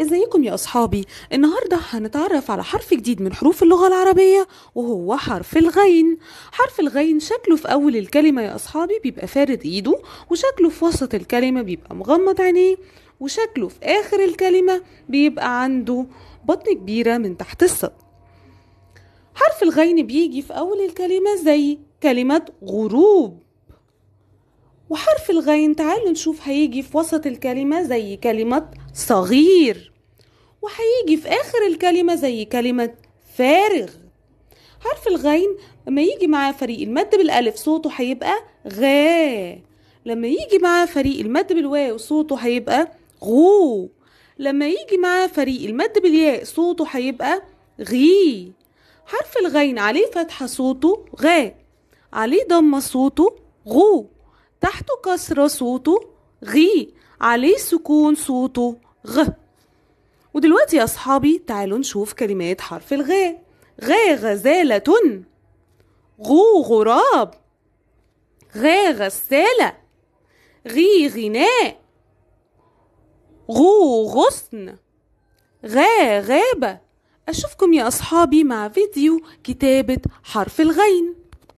ازيكم يا اصحابي النهارده هنتعرف على حرف جديد من حروف اللغه العربيه وهو حرف الغين حرف الغين شكله في اول الكلمه يا اصحابي بيبقى فارد ايده وشكله في وسط الكلمه بيبقى مغمض عينيه وشكله في اخر الكلمه بيبقى عنده بطن كبيره من تحت السط حرف الغين بيجي في اول الكلمه زي كلمه غروب وحرف الغين تعالوا نشوف هيجي في وسط الكلمة زي كلمة صغير وهيجي في آخر الكلمة زي كلمة فارغ حرف الغين لما يجي معاه فريق المد بالألف صوته هيبقى غا لما يجي معاه فريق المد بالواو صوته هيبقى غو لما يجي معاه فريق المد بالياء صوته هيبقى غي حرف الغين عليه فتحة صوته غا عليه ضمة صوته غو تحت كسرة صوته غي عليه سكون صوته غ ودلوقتي يا أصحابي تعالوا نشوف كلمات حرف الغاء غا غزالة غو غراب غا غسالة غي غناء غو غصن غا غابة أشوفكم يا أصحابي مع فيديو كتابة حرف الغين